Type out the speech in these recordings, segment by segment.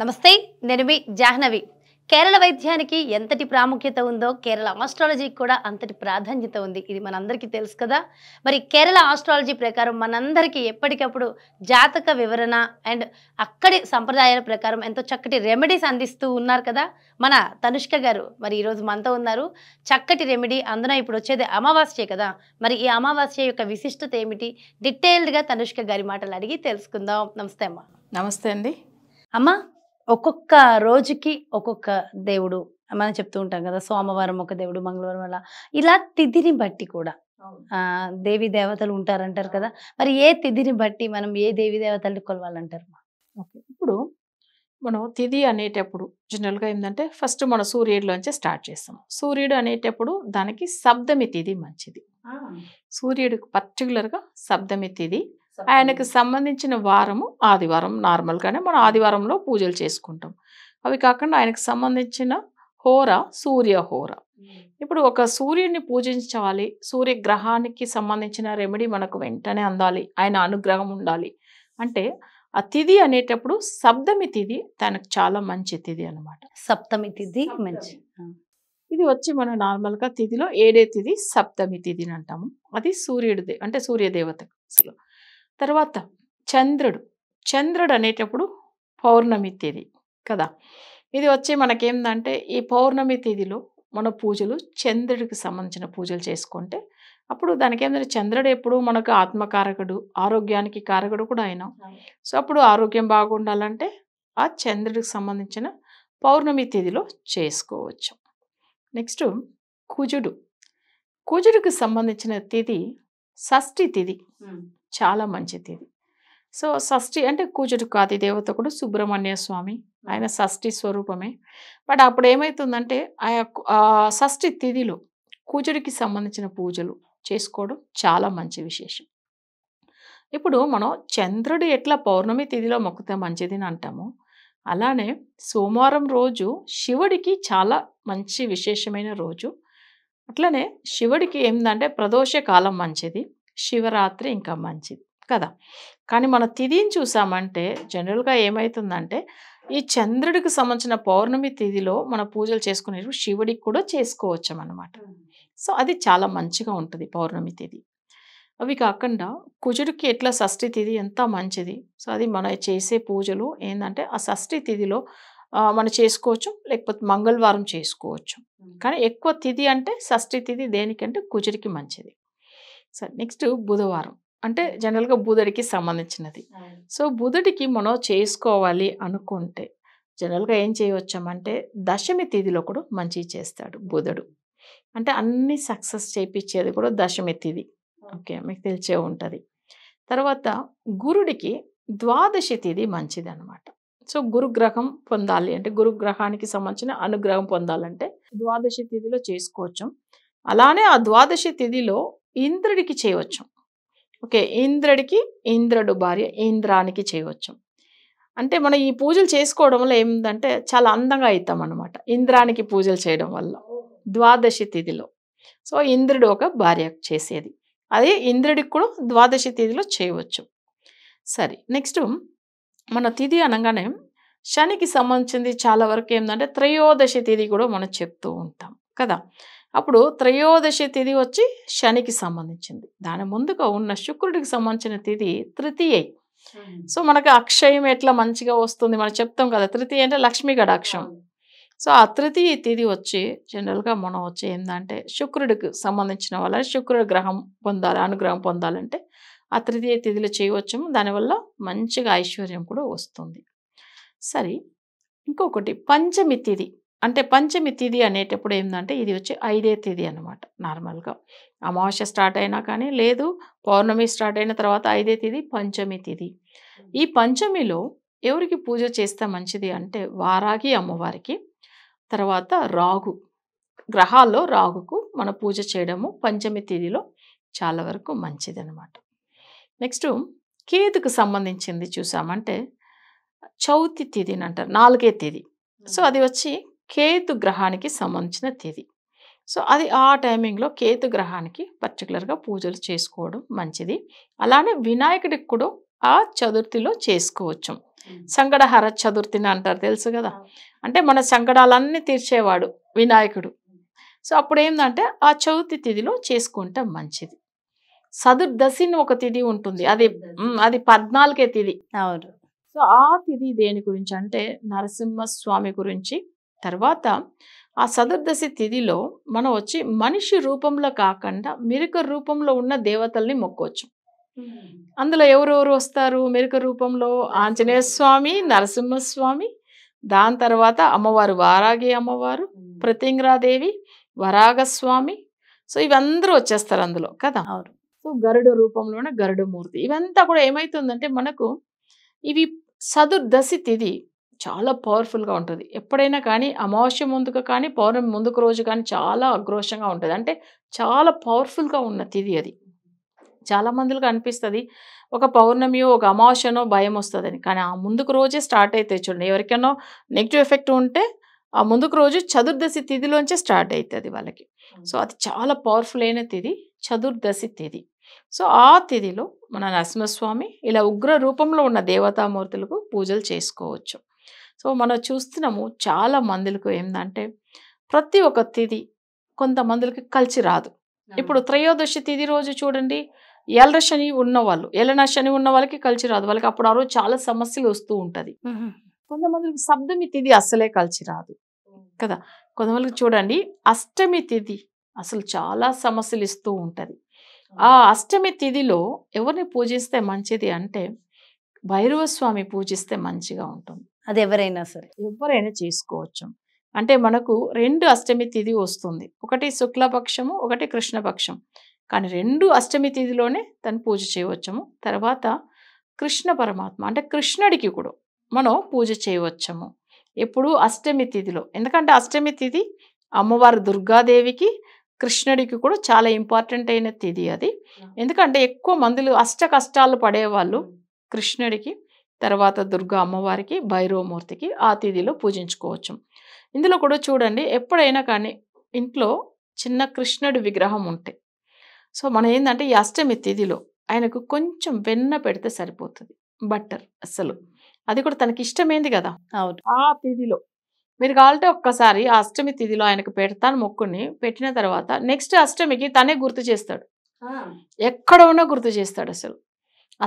నమస్తే నేను మీ జాహ్నవి కేరళ వైద్యానికి ఎంతటి ప్రాముఖ్యత ఉందో కేరళ ఆస్ట్రాలజీకి కూడా అంతటి ప్రాధాన్యత ఉంది ఇది మనందరికీ తెలుసు కదా మరి కేరళ ఆస్ట్రాలజీ ప్రకారం మనందరికీ ఎప్పటికప్పుడు జాతక వివరణ అండ్ అక్కడి సంప్రదాయాల ప్రకారం ఎంతో చక్కటి రెమెడీస్ అందిస్తూ ఉన్నారు కదా మన తనుష్క గారు మరి ఈరోజు మనతో ఉన్నారు చక్కటి రెమెడీ అందున ఇప్పుడు వచ్చేది అమావాస్య కదా మరి ఈ అమావాస్య యొక్క విశిష్టత ఏమిటి డీటెయిల్డ్గా తనుష్క గారి మాటలు అడిగి తెలుసుకుందాం నమస్తే అమ్మ నమస్తే అండి అమ్మ ఒక్కొక్క రోజుకి ఒక్కొక్క దేవుడు మనం చెప్తూ ఉంటాం కదా సోమవారం ఒక దేవుడు మంగళవారం అలా ఇలా తిథిని బట్టి కూడా దేవి దేవతలు ఉంటారంటారు కదా మరి ఏ తిథిని బట్టి మనం ఏ దేవి దేవతల్ని కొలవాలంటారు ఇప్పుడు మనం తిథి అనేటప్పుడు జనరల్గా ఏంటంటే ఫస్ట్ మనం సూర్యుడిలోంచి స్టార్ట్ చేస్తాం సూర్యుడు అనేటప్పుడు దానికి సప్తమి తిథి మంచిది సూర్యుడికి గా సప్తమి తిథి ఆయనకు సంబంధించిన వారము ఆదివారం నార్మల్గానే మనం ఆదివారంలో పూజలు చేసుకుంటాం అవి కాకుండా ఆయనకు సంబంధించిన హోర సూర్య హోర ఇప్పుడు ఒక సూర్యుడిని పూజించాలి సూర్యగ్రహానికి సంబంధించిన రెమెడీ మనకు వెంటనే అందాలి ఆయన అనుగ్రహం ఉండాలి అంటే ఆ తిథి అనేటప్పుడు సప్తమి తిథి తనకు చాలా మంచి తిథి అనమాట సప్తమి తిథి మంచి ఇది వచ్చి మనం నార్మల్గా తిథిలో ఏడే తిథి సప్తమి తిథిని అంటాము అది సూర్యుడిదే అంటే సూర్యదేవతకు తర్వాత చంద్రుడు చంద్రుడు అనేటప్పుడు పౌర్ణమి తేదీ కదా ఇది వచ్చి మనకేందంటే ఈ పౌర్ణమి తేదీలో మన పూజలు చంద్రుడికి సంబంధించిన పూజలు చేసుకుంటే అప్పుడు దానికి ఏంటంటే చంద్రుడు ఎప్పుడు మనకు ఆత్మకారకుడు ఆరోగ్యానికి కారకుడు కూడా అయినా సో అప్పుడు ఆరోగ్యం బాగుండాలంటే ఆ చంద్రుడికి సంబంధించిన పౌర్ణమి తేదీలో చేసుకోవచ్చు నెక్స్ట్ కుజుడు కుజుడికి సంబంధించిన తేదీ షష్ఠి తిది చాలా మంచి తిది సో షష్ఠి అంటే కూచుడు కాతి దేవత కూడా సుబ్రహ్మణ్య స్వామి ఆయన షష్ఠి స్వరూపమే బట్ అప్పుడు ఏమవుతుందంటే ఆ షష్ఠి తిథిలో కూచుడికి సంబంధించిన పూజలు చేసుకోవడం చాలా మంచి విశేషం ఇప్పుడు మనం చంద్రుడు ఎట్లా పౌర్ణమి తిథిలో మొక్కితే అని అంటాము అలానే సోమవారం రోజు శివుడికి చాలా మంచి విశేషమైన రోజు అట్లనే శివుడికి ఏంటంటే ప్రదోష కాలం మంచిది శివరాత్రి ఇంకా మంచిది కదా కానీ మన తిథిని చూసామంటే జనరల్గా ఏమవుతుందంటే ఈ చంద్రుడికి సంబంధించిన పౌర్ణమి తిథిలో మన పూజలు చేసుకునే శివుడికి కూడా చేసుకోవచ్చు అనమాట సో అది చాలా మంచిగా ఉంటుంది పౌర్ణమి తిథి అవి కాకుండా కుజుడికి ఎట్లా షష్ఠి తిథి ఎంత మంచిది సో అది మన చేసే పూజలు ఏంటంటే ఆ షష్ఠి తిథిలో మనం చేసుకోవచ్చు లేకపోతే మంగళవారం చేసుకోవచ్చు కానీ ఎక్కువ తిథి అంటే షష్ఠి తిథి దేనికంటే కుజుడికి మంచిది సరే నెక్స్ట్ బుధవారం అంటే జనరల్గా బుధుడికి సంబంధించినది సో బుధుడికి మనం చేసుకోవాలి అనుకుంటే జనరల్గా ఏం చేయవచ్చామంటే దశమి తిథిలో కూడా మంచి చేస్తాడు బుధుడు అంటే అన్ని సక్సెస్ చేయించేది కూడా దశమి తిథి ఓకే మీకు తెలిసే ఉంటుంది తర్వాత గురుడికి ద్వాదశి తిథి మంచిది అనమాట సో గురుగ్రహం పొందాలి అంటే గురుగ్రహానికి సంబంధించిన అనుగ్రహం పొందాలంటే ద్వాదశి తిథిలో చేసుకోవచ్చు అలానే ఆ ద్వాదశి తిథిలో ఇంద్రుడికి చేయవచ్చు ఓకే ఇంద్రుడికి ఇంద్రుడు భార్య ఇంద్రానికి చేయవచ్చు అంటే మనం ఈ పూజలు చేసుకోవడం వల్ల ఏమిటంటే చాలా అందంగా అవుతాం అనమాట ఇంద్రానికి పూజలు చేయడం వల్ల ద్వాదశి తిథిలో సో ఇంద్రుడు ఒక భార్య చేసేది అదే ఇంద్రుడికి కూడా ద్వాదశి తిథిలో చేయవచ్చు సరే నెక్స్ట్ మన తిథి అనగానే శనికి సంబంధించింది చాలా వరకు ఏంటంటే త్రయోదశి తిథి కూడా మనం చెప్తూ ఉంటాం కదా అప్పుడు త్రయోదశి తిథి వచ్చి శనికి సంబంధించింది దాని ముందుగా ఉన్న శుక్రుడికి సంబంధించిన తిథి తృతీయ సో మనకు అక్షయం ఎట్లా మంచిగా వస్తుంది మనం చెప్తాం కదా తృతీయ అంటే లక్ష్మీ అక్షం సో ఆ తృతీయ తిథి వచ్చి జనరల్గా మనం వచ్చి ఏంటంటే శుక్రుడికి సంబంధించిన వాళ్ళని శుక్రుడి గ్రహం పొందాలి అనుగ్రహం పొందాలంటే తృతీయ తిథిలో చేయవచ్చు దానివల్ల మంచిగా ఐశ్వర్యం కూడా వస్తుంది సరే ఇంకొకటి పంచమి తిథి అంటే పంచమి తిథి అనేటప్పుడు ఏంటంటే ఇది వచ్చి ఐదే తిథి అనమాట నార్మల్గా అమావాస్య స్టార్ట్ అయినా కానీ లేదు పౌర్ణమి స్టార్ట్ అయిన తర్వాత ఐదే తిథి పంచమి తిథి ఈ పంచమిలో ఎవరికి పూజ చేస్తే మంచిది అంటే వారాగి అమ్మవారికి తర్వాత రాగు గ్రహాల్లో రాగుకు మన పూజ చేయడము పంచమి తిథిలో చాలా వరకు మంచిది అనమాట నెక్స్ట్ కేతుకు సంబంధించింది చూసామంటే చౌతి తేదీని అని అంటారు నాలుగే తేదీ సో అది వచ్చి కేతు గ్రహానికి సంబంధించిన తేదీ సో అది ఆ టైమింగ్లో కేతు గ్రహానికి పర్టికులర్గా పూజలు చేసుకోవడం మంచిది అలానే వినాయకుడికి కూడా ఆ చతుర్థిలో చేసుకోవచ్చు సంగడహార చతుర్థిని అంటారు తెలుసు కదా అంటే మన సంగడాలన్నీ తీర్చేవాడు వినాయకుడు సో అప్పుడు ఏంటంటే ఆ చవితి తిథిలో చేసుకుంటే మంచిది సదుర్దశిని ఒక తిథి ఉంటుంది అది అది పద్నాలుగే తిథి అవును సో ఆ తిథి దేని గురించి అంటే నరసింహస్వామి గురించి తర్వాత ఆ సదుర్దశి తిథిలో మనం వచ్చి మనిషి రూపంలో కాకుండా మెరుక రూపంలో ఉన్న దేవతల్ని మొక్కవచ్చు అందులో ఎవరెవరు వస్తారు మెరుక రూపంలో ఆంజనేయ స్వామి నరసింహస్వామి దాని తర్వాత అమ్మవారు వారాగి అమ్మవారు ప్రతింగ్రాదేవి వరాగస్వామి సో ఇవందరూ వచ్చేస్తారు అందులో కదా అవును సో గరుడు రూపంలోనే గరుడు మూర్తి ఇవంతా కూడా ఏమవుతుందంటే మనకు ఇవి సదుర్దశి తిది చాలా పవర్ఫుల్గా ఉంటుంది ఎప్పుడైనా కానీ అమావాస్య ముందుకు కానీ పౌర్ణమి ముందుకు రోజు కానీ చాలా అగ్రోషంగా ఉంటుంది అంటే చాలా పవర్ఫుల్గా ఉన్న తిది అది చాలా మందికి అనిపిస్తుంది ఒక పౌర్ణమియో ఒక అమావాస్యనో భయం వస్తుందని కానీ ఆ ముందుకు రోజే స్టార్ట్ అయితే చూడండి ఎవరికైనా నెగిటివ్ ఎఫెక్ట్ ఉంటే ఆ ముందుకు రోజు చతుర్దశి తిథిలోంచే స్టార్ట్ అవుతుంది వాళ్ళకి సో అది చాలా పవర్ఫుల్ అయిన తిథి చతుర్దశి తిథి సో ఆ తిథిలో మన నరసింహస్వామి ఇలా ఉగ్ర రూపంలో ఉన్న దేవతామూర్తులకు పూజలు చేసుకోవచ్చు సో మనం చూస్తున్నాము చాలా మందులకు ఏంటంటే ప్రతి ఒక్క తిథి కొంతమందికి కలిసి రాదు ఇప్పుడు త్రయోదశి తిథి రోజు చూడండి ఎలర శని ఉన్నవాళ్ళు ఎలన శని ఉన్న వాళ్ళకి కలిసి రాదు వాళ్ళకి అప్పుడు ఆ రోజు చాలా సమస్యలు వస్తూ ఉంటుంది కొంతమందికి సప్తమి తిథి అస్సలే కలిసి రాదు కదా కొంతమందికి చూడండి అష్టమి తిథి అసలు చాలా సమస్యలు ఇస్తూ ఉంటుంది ఆ అష్టమి తిథిలో ఎవరిని పూజిస్తే మంచిది అంటే భైరవ స్వామి పూజిస్తే మంచిగా ఉంటుంది అది ఎవరైనా సరే ఎవరైనా చేసుకోవచ్చు అంటే మనకు రెండు అష్టమి తిథి వస్తుంది ఒకటి శుక్లపక్షము ఒకటి కృష్ణపక్షం కానీ రెండు అష్టమి తిథిలోనే తను పూజ చేయవచ్చము తర్వాత కృష్ణ పరమాత్మ అంటే కృష్ణుడికి కూడా మనం పూజ చేయవచ్చము ఎప్పుడు అష్టమి తిథిలో ఎందుకంటే అష్టమి తిథి అమ్మవారు దుర్గాదేవికి కృష్ణుడికి కూడా చాలా ఇంపార్టెంట్ అయిన తిది అది ఎందుకంటే ఎక్కువ మందులు అష్ట కష్టాలు పడేవాళ్ళు కృష్ణుడికి తర్వాత దుర్గా అమ్మవారికి భైరవమూర్తికి ఆ తిథిలో పూజించుకోవచ్చు ఇందులో కూడా చూడండి ఎప్పుడైనా కానీ ఇంట్లో చిన్న కృష్ణుడి విగ్రహం ఉంటే సో మనం ఏంటంటే ఈ అష్టమి తిథిలో ఆయనకు కొంచెం వెన్న పెడితే సరిపోతుంది బట్టర్ అసలు అది కూడా తనకి ఇష్టమైంది కదా అవును ఆ తిథిలో మీరు కావాలంటే ఒక్కసారి అష్టమి తిథిలో ఆయనకు పెడతాను మొక్కుని పెట్టిన తర్వాత నెక్స్ట్ అష్టమికి తనే గుర్తు చేస్తాడు ఎక్కడ ఉన్నా గుర్తు చేస్తాడు అసలు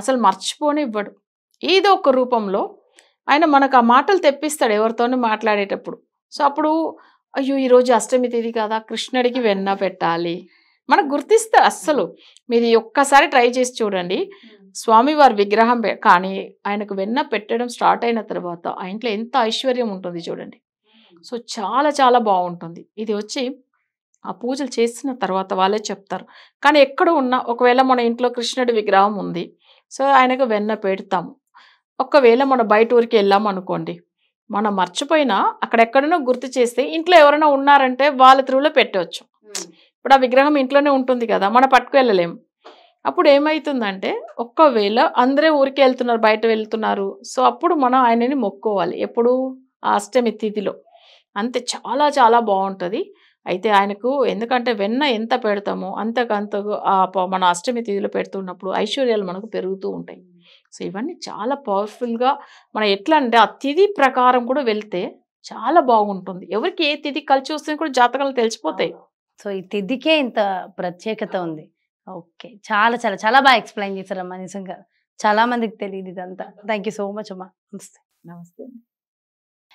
అసలు మర్చిపోని ఇవ్వడు ఏదో ఒక రూపంలో ఆయన మనకు ఆ మాటలు తెప్పిస్తాడు ఎవరితోనూ మాట్లాడేటప్పుడు సో అప్పుడు అయ్యో ఈరోజు అష్టమి తిథి కదా కృష్ణుడికి వెన్న పెట్టాలి మనకు గుర్తిస్తారు అస్సలు మీది ఒక్కసారి ట్రై చేసి చూడండి స్వామివారి విగ్రహం కానీ ఆయనకు వెన్న పెట్టడం స్టార్ట్ అయిన తర్వాత ఆ ఇంట్లో ఎంత ఐశ్వర్యం ఉంటుంది చూడండి సో చాలా చాలా బాగుంటుంది ఇది వచ్చి ఆ పూజలు చేసిన తర్వాత వాళ్ళే చెప్తారు కానీ ఎక్కడ ఉన్నా ఒకవేళ మన ఇంట్లో కృష్ణుడి విగ్రహం ఉంది సో ఆయనకు వెన్న పెడతాము ఒకవేళ మనం బయట ఊరికి వెళ్ళాము అనుకోండి మనం మర్చిపోయినా అక్కడెక్కడనో గుర్తు చేస్తే ఇంట్లో ఎవరైనా ఉన్నారంటే వాళ్ళ త్రూలో పెట్టవచ్చు ఇప్పుడు ఆ విగ్రహం ఇంట్లోనే ఉంటుంది కదా మనం వెళ్ళలేము అప్పుడు ఏమవుతుందంటే ఒక్కవేళ అందరే ఊరికి వెళ్తున్నారు బయట వెళ్తున్నారు సో అప్పుడు మనం ఆయనని మొక్కోవాలి ఎప్పుడు అష్టమి తిథిలో అంతే చాలా చాలా బాగుంటుంది అయితే ఆయనకు ఎందుకంటే వెన్న ఎంత పెడతామో అంతకంత మన అష్టమి తిథిలో పెడుతున్నప్పుడు ఐశ్వర్యాలు మనకు పెరుగుతూ ఉంటాయి సో ఇవన్నీ చాలా పవర్ఫుల్గా మనం ఎట్లా అంటే ఆ తిథి ప్రకారం కూడా వెళ్తే చాలా బాగుంటుంది ఎవరికి ఏ తిథి కలిసి వస్తుంది కూడా జాతకాలు తెలిసిపోతాయి సో ఈ తిథికే ఇంత ప్రత్యేకత ఉంది ఓకే చాలా చాలా చాలా బాగా ఎక్స్ప్లెయిన్ చేశారమ్మా నిజంగా చాలా మందికి తెలియదు ఇదంతా థ్యాంక్ సో మచ్ అమ్మా నమస్తే నమస్తే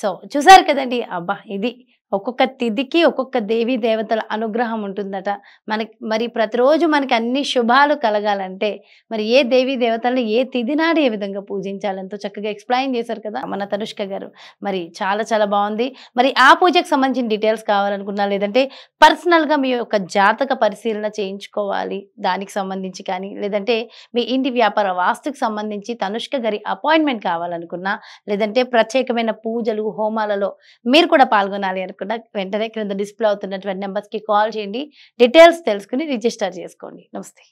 సో చూసారు కదండి అబ్బా ఇది ఒక్కొక్క తిథికి ఒక్కొక్క దేవీ దేవతల అనుగ్రహం ఉంటుందట మనకి మరి ప్రతిరోజు మనకి అన్ని శుభాలు కలగాలంటే మరి ఏ దేవీ దేవతలను ఏ తిథి నాడు ఏ విధంగా పూజించాలంటూ చక్కగా ఎక్స్ప్లెయిన్ చేశారు కదా మన తనుష్క గారు మరి చాలా చాలా బాగుంది మరి ఆ పూజకు సంబంధించిన డీటెయిల్స్ కావాలనుకున్నా లేదంటే పర్సనల్గా మీ యొక్క జాతక పరిశీలన చేయించుకోవాలి దానికి సంబంధించి కానీ లేదంటే మీ ఇంటి వ్యాపార వాస్తుకు సంబంధించి తనుష్క గారి అపాయింట్మెంట్ కావాలనుకున్నా లేదంటే ప్రత్యేకమైన పూజలు హోమాలలో మీరు కూడా పాల్గొనాలి అనుకున్నారు మర్చిపోకుండా వెంటనే క్రింద డిస్ప్లే అవుతున్నటువంటి కి కాల్ చేయండి డీటెయిల్స్ తెలుసుకుని రిజిస్టర్ చేసుకోండి నమస్తే